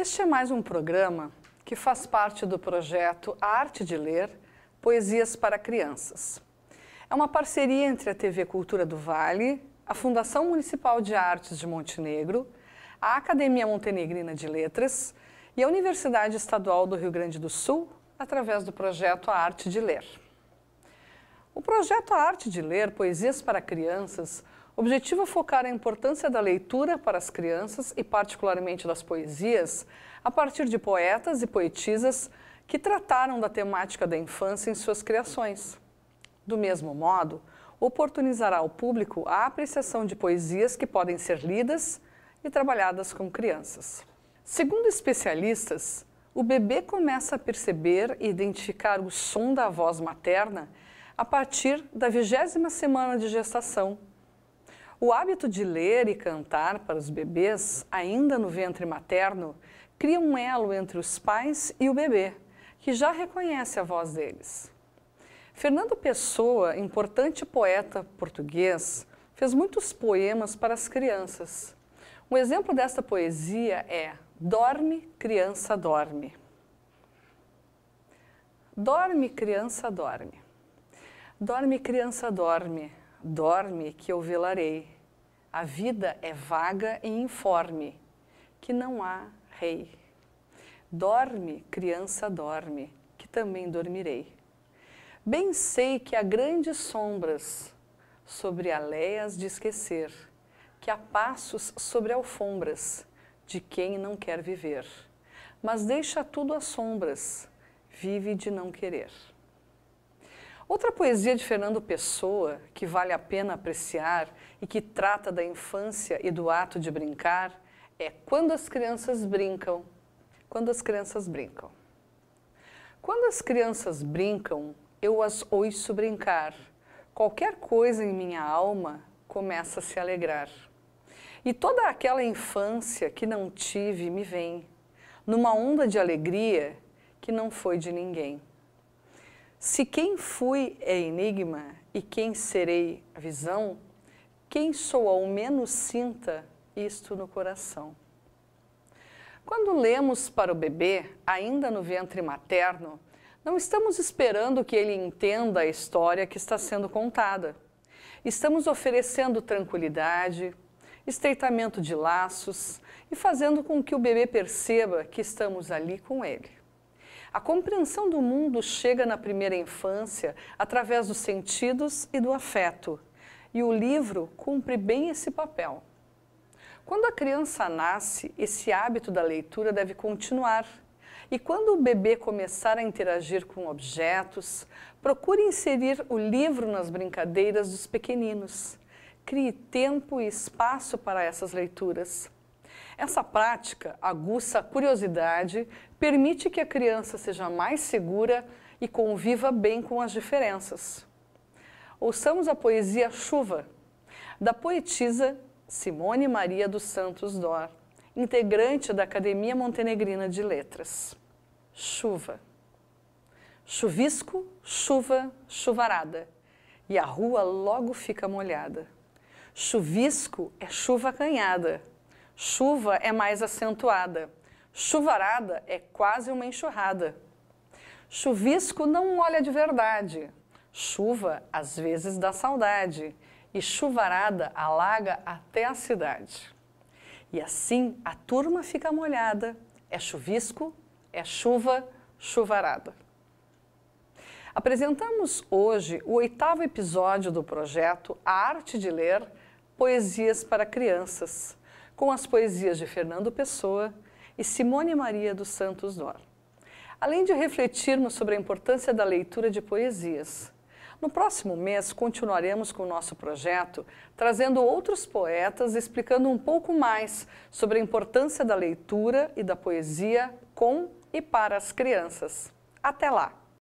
Este é mais um programa que faz parte do projeto A Arte de Ler Poesias para Crianças. É uma parceria entre a TV Cultura do Vale, a Fundação Municipal de Artes de Montenegro, a Academia Montenegrina de Letras e a Universidade Estadual do Rio Grande do Sul, através do projeto A Arte de Ler. O projeto A Arte de Ler Poesias para Crianças objetivo é focar a importância da leitura para as crianças e, particularmente, das poesias, a partir de poetas e poetisas que trataram da temática da infância em suas criações. Do mesmo modo, oportunizará ao público a apreciação de poesias que podem ser lidas e trabalhadas com crianças. Segundo especialistas, o bebê começa a perceber e identificar o som da voz materna a partir da vigésima semana de gestação o hábito de ler e cantar para os bebês, ainda no ventre materno, cria um elo entre os pais e o bebê, que já reconhece a voz deles. Fernando Pessoa, importante poeta português, fez muitos poemas para as crianças. Um exemplo desta poesia é Dorme, criança, dorme. Dorme, criança, dorme. Dorme, criança, dorme. Dorme que eu velarei. A vida é vaga e informe, que não há rei. Dorme, criança, dorme, que também dormirei. Bem sei que há grandes sombras sobre aléias de esquecer, que há passos sobre alfombras de quem não quer viver. Mas deixa tudo às sombras, vive de não querer. Outra poesia de Fernando Pessoa que vale a pena apreciar e que trata da infância e do ato de brincar é Quando as crianças brincam. Quando as crianças brincam. Quando as crianças brincam, eu as ouço brincar. Qualquer coisa em minha alma começa a se alegrar. E toda aquela infância que não tive me vem, numa onda de alegria que não foi de ninguém. Se quem fui é enigma e quem serei visão, quem sou ao menos sinta isto no coração. Quando lemos para o bebê, ainda no ventre materno, não estamos esperando que ele entenda a história que está sendo contada. Estamos oferecendo tranquilidade, estreitamento de laços e fazendo com que o bebê perceba que estamos ali com ele. A compreensão do mundo chega na primeira infância através dos sentidos e do afeto. E o livro cumpre bem esse papel. Quando a criança nasce, esse hábito da leitura deve continuar. E quando o bebê começar a interagir com objetos, procure inserir o livro nas brincadeiras dos pequeninos. Crie tempo e espaço para essas leituras. Essa prática aguça a curiosidade, permite que a criança seja mais segura e conviva bem com as diferenças. Ouçamos a poesia Chuva, da poetisa Simone Maria dos Santos Dor, integrante da Academia Montenegrina de Letras. Chuva. Chuvisco, chuva, chuvarada, e a rua logo fica molhada. Chuvisco é chuva canhada Chuva é mais acentuada. Chuvarada é quase uma enxurrada. Chuvisco não molha de verdade. Chuva às vezes dá saudade. E chuvarada alaga até a cidade. E assim a turma fica molhada. É chuvisco, é chuva, chuvarada. Apresentamos hoje o oitavo episódio do projeto A Arte de Ler Poesias para Crianças com as poesias de Fernando Pessoa e Simone Maria dos Santos Dor. Além de refletirmos sobre a importância da leitura de poesias, no próximo mês continuaremos com o nosso projeto, trazendo outros poetas explicando um pouco mais sobre a importância da leitura e da poesia com e para as crianças. Até lá!